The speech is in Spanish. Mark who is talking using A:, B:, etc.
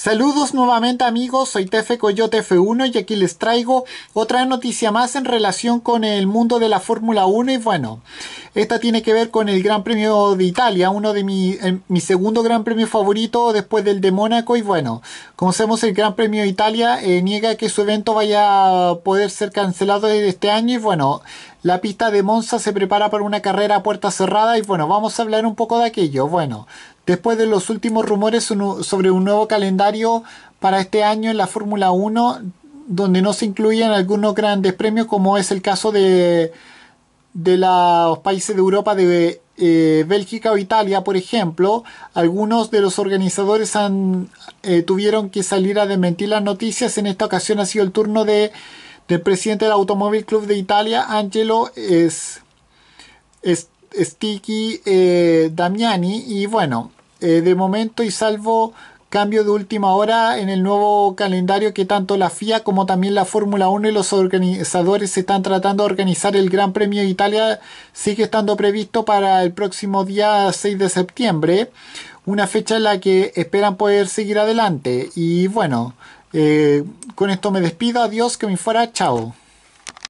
A: Saludos nuevamente amigos, soy Tefe Coyote F1 y aquí les traigo otra noticia más en relación con el mundo de la Fórmula 1 y bueno, esta tiene que ver con el Gran Premio de Italia, uno de mi, eh, mi segundo Gran Premio favorito después del de Mónaco y bueno, conocemos el Gran Premio de Italia, eh, niega que su evento vaya a poder ser cancelado desde este año y bueno, la pista de Monza se prepara para una carrera a puerta cerrada y bueno, vamos a hablar un poco de aquello. Bueno, Después de los últimos rumores sobre un nuevo calendario para este año en la Fórmula 1, donde no se incluyen algunos grandes premios, como es el caso de, de los países de Europa de eh, Bélgica o Italia, por ejemplo, algunos de los organizadores eh, tuvieron que salir a desmentir las noticias. En esta ocasión ha sido el turno de, del presidente del Automóvil Club de Italia, Angelo es, Sticky eh, Damiani. Y bueno, eh, de momento y salvo cambio de última hora en el nuevo calendario que tanto la FIA como también la Fórmula 1 y los organizadores están tratando de organizar el Gran Premio de Italia sigue estando previsto para el próximo día 6 de septiembre, una fecha en la que esperan poder seguir adelante. Y bueno, eh, con esto me despido, adiós, que me fuera, chao.